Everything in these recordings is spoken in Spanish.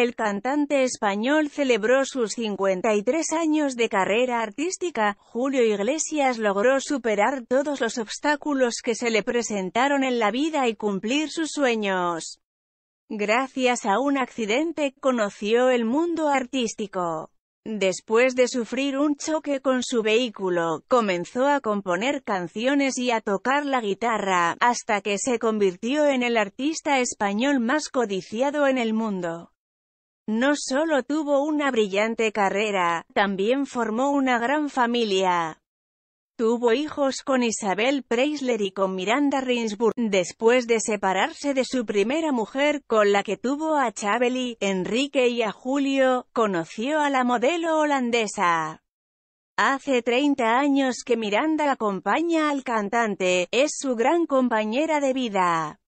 El cantante español celebró sus 53 años de carrera artística, Julio Iglesias logró superar todos los obstáculos que se le presentaron en la vida y cumplir sus sueños. Gracias a un accidente, conoció el mundo artístico. Después de sufrir un choque con su vehículo, comenzó a componer canciones y a tocar la guitarra, hasta que se convirtió en el artista español más codiciado en el mundo. No solo tuvo una brillante carrera, también formó una gran familia. Tuvo hijos con Isabel Preisler y con Miranda Rinsburg, después de separarse de su primera mujer, con la que tuvo a Chabeli, Enrique y a Julio, conoció a la modelo holandesa. Hace 30 años que Miranda acompaña al cantante, es su gran compañera de vida.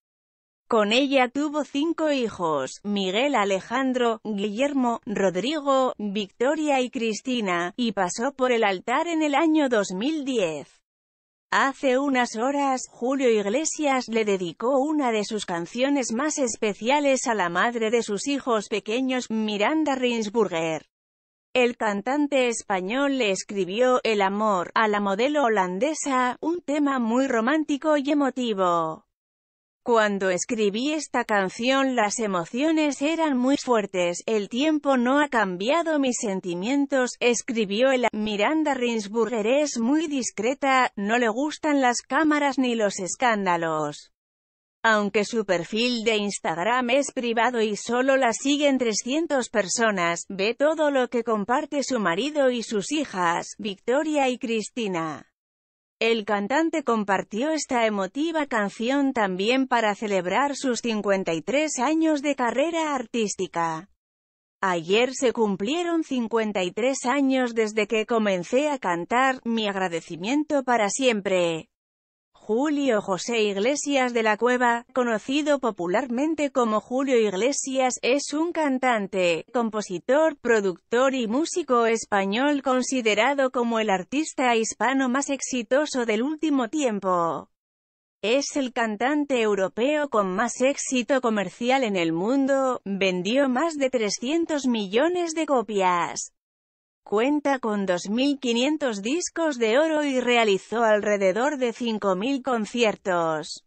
Con ella tuvo cinco hijos, Miguel Alejandro, Guillermo, Rodrigo, Victoria y Cristina, y pasó por el altar en el año 2010. Hace unas horas, Julio Iglesias le dedicó una de sus canciones más especiales a la madre de sus hijos pequeños, Miranda Rinsburger. El cantante español le escribió El amor a la modelo holandesa, un tema muy romántico y emotivo. Cuando escribí esta canción las emociones eran muy fuertes, el tiempo no ha cambiado mis sentimientos, escribió el Miranda Rinsburger es muy discreta, no le gustan las cámaras ni los escándalos. Aunque su perfil de Instagram es privado y solo la siguen 300 personas, ve todo lo que comparte su marido y sus hijas, Victoria y Cristina. El cantante compartió esta emotiva canción también para celebrar sus 53 años de carrera artística. Ayer se cumplieron 53 años desde que comencé a cantar, mi agradecimiento para siempre. Julio José Iglesias de la Cueva, conocido popularmente como Julio Iglesias, es un cantante, compositor, productor y músico español considerado como el artista hispano más exitoso del último tiempo. Es el cantante europeo con más éxito comercial en el mundo, vendió más de 300 millones de copias. Cuenta con 2.500 discos de oro y realizó alrededor de 5.000 conciertos.